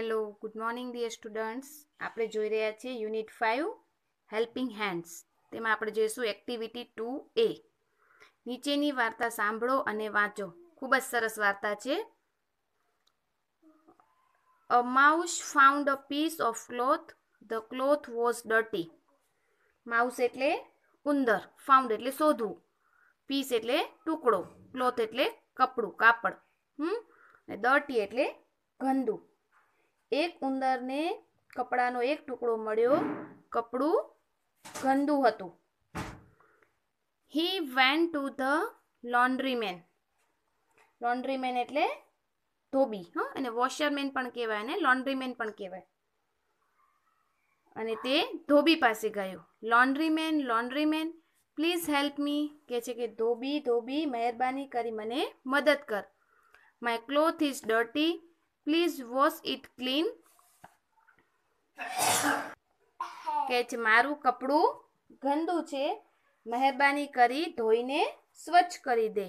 Hello good morning dear students આપણે જોઈ રહ્યા છીએ યુનિટ ફાઇવ હેલ્પિંગ હેન્ડ્સ તેમાં આપણે જોઈશું એક્ટિવિટી ટુ એ નીચેની વાર્તા સાંભળો અને વાંચો ખૂબ જ સરસ વાર્તા છે a mouse found a piece of cloth the cloth was dirty mouse એટલે ઉંદર ફાઉન્ડ એટલે શોધવું પીસ એટલે ટુકડો ક્લોથ એટલે કપડું કાપડ હમ અને ડર્ટી એટલે ગંદુ એક ઉંદરને કપડાનો એક ટુકડો મળ્યો કપડું ગંદુ હતું he went to the laundryman laundryman એટલે ધોબી હા અને વોશરમેન પણ કહેવાય અને લોન્ડ્રીમેન પણ કહેવાય અને તે ધોબી પાસે ગયો લોન્ડ્રીમેન લોન્ડ્રીમેન પ્લીઝ હેલ્પ મી કહે છે કે ધોબી ધોબી મહેરબાની કરી મને મદદ કર my cloth is dirty please wash it clean કે મારું કપડું ગંદુ છે મહેરબાની કરી ધોઈને સ્વચ્છ કરી દે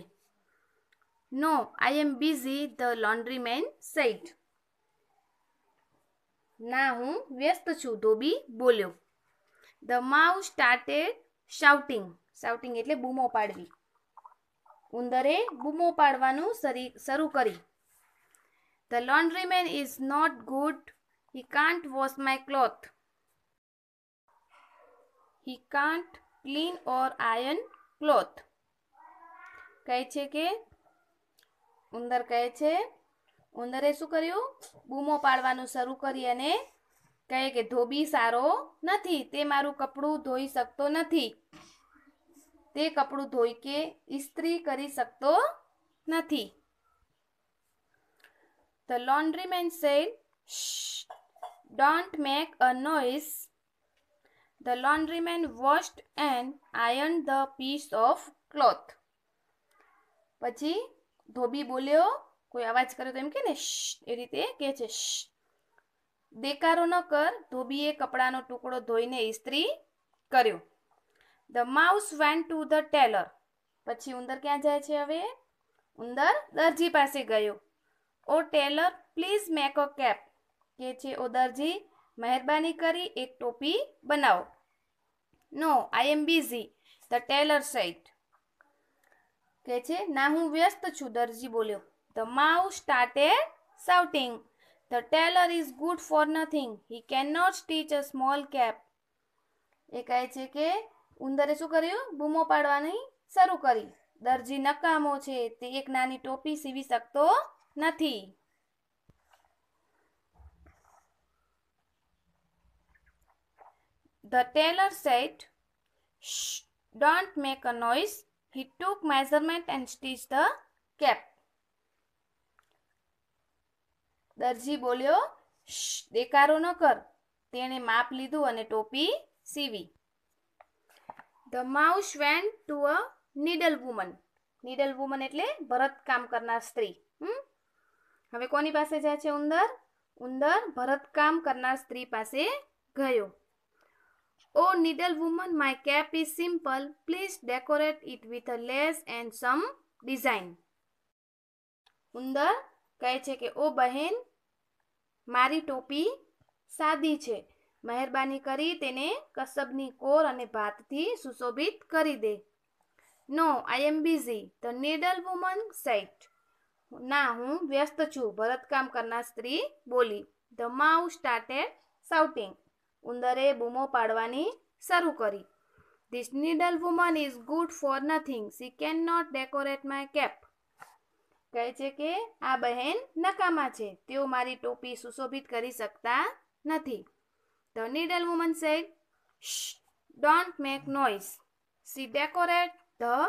no I am busy the laundry man said ના હું વ્યસ્ત છું ધોબી બોલ્યો the mouse started shouting shouting એટલે બૂમો પાડવી ઉંદરે બૂમો પાડવાનું શરૂ કરી The laundryman is not good. He can't wash my cloth. He can't clean or iron cloth. કહે છે કે ઉંદર કહે છે ઉંદરે શું કર્યું બૂમો પાડવાનું શરૂ કરી અને કહે કે ધોબી સારો નથી તે મારું કપડું ધોઈ શકતો નથી તે કપડું ધોઈ કે ઇસ્ત્રી કરી શકતો નથી The laundryman said, Shh, don't make a noise. The laundryman washed and ironed the piece of cloth. પછી ધોબી બોલ્યો કોઈ અવાજ કર્યો તો એમ કે ને એ રીતે કે છે દેકારો ન કર ધોબીએ કપડાનો ટુકડો ધોઈને ઇસ્ત્રી કર્યો the mouse went to the tailor પછી ઉંદર ક્યાં જાય છે હવે ઉંદર દરજી પાસે ગયો oh tailor please make a cap કે છે ઓ દરજી મહેરબાની કરી એક ટોપી બનાવો no I am busy the tailor said કે છે ના હું વ્યસ્ત છું દરજી બોલ્યો the mouse started shouting the tailor is good for nothing he can not stitch a small cap એ કહે છે કે ઉંદરે શું કર્યું બૂમો પાડવાની શરૂ કરી દરજી નકામો છે તે એક નાની ટોપી સીવી શકતો નથી The tailor said, Shh, don't make a noise. He took measurement and stitched the cap. દરજી બોલ્યો દેકારો ન કર તેણે માપ લીધું અને ટોપી સીવી the mouse went to a needle woman needle woman એટલે ભરતકામ કરનાર સ્ત્રી હમ હવે કોની પાસે જાય છે ઉંદર ઉંદર ભરતકામ કરનાર સ્ત્રી પાસે ગયો oh needle woman my cap is simple please decorate it with a lace and some design ઉંદર કહે છે કે ઓ બહેન મારી ટોપી સાદી છે મહેરબાની કરી તેને કસબની કોર અને ભાતથી સુશોભિત કરી દે no I am busy the needle woman said ના હું વ્યસ્ત છું ભરતકામ કરનાર સ્ત્રી બોલી ધ માઉ સ્ટાર્ટેડ સાઉટિંગ ઉંદરે બૂમો પાડવાની શરૂ કરી this needle woman is good for nothing she can not decorate my cap કહે છે કે આ બહેન નકામા છે તેઓ મારી ટોપી સુશોભિત કરી શકતા નથી the needle woman said don't make noise she decorate the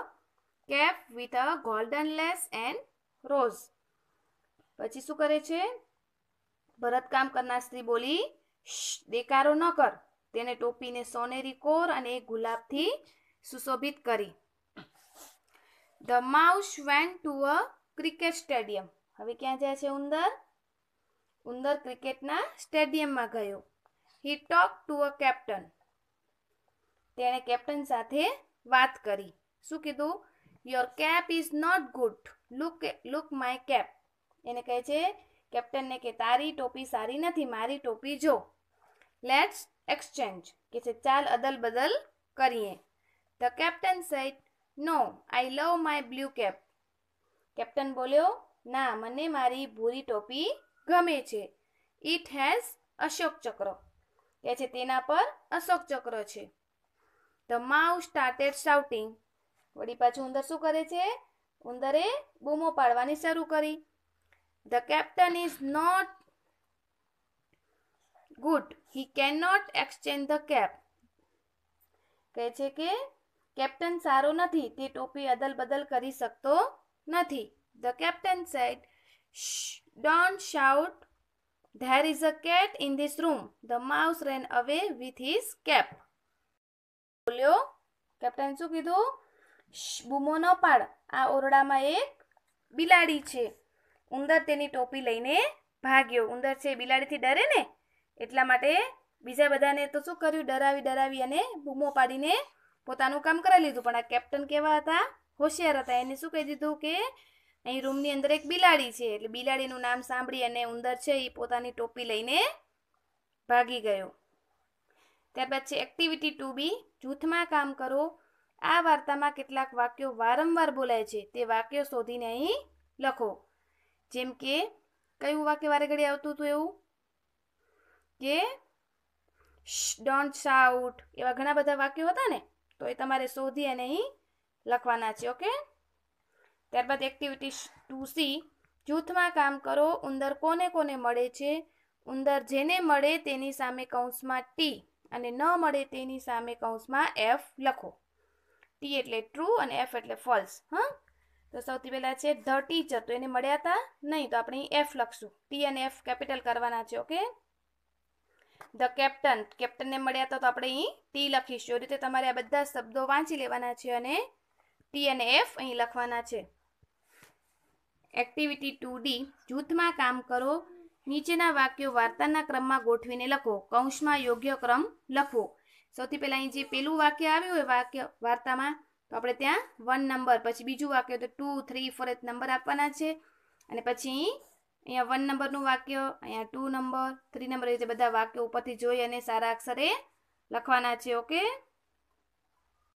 cap with a golden lace and rose પછી શું કરે છે ભરતકામ કરનાર સ્ત્રી બોલી દેકારો ન કર તેને ટોપીને સોનેરી કોર અને એક ગુલાબથી સુશોભિત કરી the mouse went to a cricket stadium હવે ક્યાં જાય છે ઉંદર ઉંદર ક્રિકેટના સ્ટેડિયમમાં ગયો he talk to a captain તેણે કેપ્ટન સાથે વાત કરી શું કીધું your cap is not good look look my cap એને કહે છે કેપ્ટનને કે તારી ટોપી સારી નથી મારી ટોપી જો લેટ્સ એક્સચેન્જ કે છે ચાલ અદલ બદલ કરીએ the captain said no I love my blue cap captain બોલ્યો ના મને મારી ભૂરી ટોપી ગમે છે ઇટ હેઝ અશોક ચક્ર કે છે તેના પર અશોક ચક્ર છે ધ માઉ સ્ટાર્ટેડ શાઉટિંગ વળી પાછું ઉંદર શું કરે છે ઉંદરે બૂમો પાડવાની શરૂ કરી the captain is not good he can not exchange the cap કહે છે કે કેપ્ટન સારો નથી તે ટોપી અદલ બદલ કરી શકતો નથી the captain said don't shout there is a cat in this room the mouse ran away with his cap બોલ્યો કેપ્ટન શું કીધું બૂમો ન પાડ આ ઓરડામાં એક બિલાડી છે ઉંદર તેની ટોપી લઈને ભાગ્યો ઉંદર છે બિલાડીથી ડરે ને એટલા માટે બીજા બધાને તો શું કર્યું ડરાવી ડરાવી અને બૂમો પાડીને પોતાનું કામ કરાવી લીધું પણ આ કેપ્ટન કેવા હતા હોશિયાર હતા એને શું કહી દીધું કે અહીં રૂમની અંદર એક બિલાડી છે એટલે બિલાડીનું નામ સાંભળી અને ઉંદર છે એ પોતાની ટોપી લઈને ભાગી ગયો ત્યારબાદ છે એક્ટિવિટી ટુ બી જૂથમાં કામ કરો આ વાર્તામાં કેટલાક વાક્યો વારંવાર બોલાય છે તે વાક્યો શોધીને અહીં લખો જેમ કે કયું વાક્ય વારે ઘડી આવતું હતું એવું કે ડોન્ટ શાઉટ એવા ઘણા બધા વાક્યો હતા ને તો એ તમારે શોધી અને અહીં લખવાના છે ઓકે ત્યારબાદ એક્ટિવિટી ટુ સી જૂથમાં કામ કરો ઉંદર કોને કોને મળે છે ઉંદર જેને મળે તેની સામે કૌંસમાં ટી અને ન મળે તેની સામે કૌંસમાં એફ લખો ટી એટલે ટ્રુ અને એફ એટલે ફોલ્સ હં તો સૌથી પહેલાં છે ધ ટીચર તો એને મળ્યા હતા નહીં તો આપણે એફ લખશું ટી અને એફ કેપિટલ કરવાના છે ઓકે ધ કેપ્ટન કેપ્ટનને મળ્યા હતા તો આપણે અહીં ટી લખીશું એ રીતે તમારે આ બધા શબ્દો વાંચી લેવાના છે અને ટી અને એફ અહીં લખવાના છે એક્ટિવિટી ટુ ડી જૂથમાં કામ કરો નીચેના વાક્યો વાર્તાના ક્રમમાં ગોઠવીને લખો કૌંસમાં યોગ્ય ક્રમ લખો સૌથી પહેલાં અહીં જે પેલું વાક્ય આવ્યું હોય વાક્ય વાર્તામાં તો આપણે ત્યાં વન નંબર પછી બીજું વાક્ય તો ટુ થ્રી ફોર નંબર આપવાના છે અને પછી અહીંયા વન નંબરનું વાક્ય અહીંયા ટુ નંબર થ્રી નંબર એ બધા વાક્યો ઉપરથી જોઈ અને સારા અક્ષરે લખવાના છે ઓકે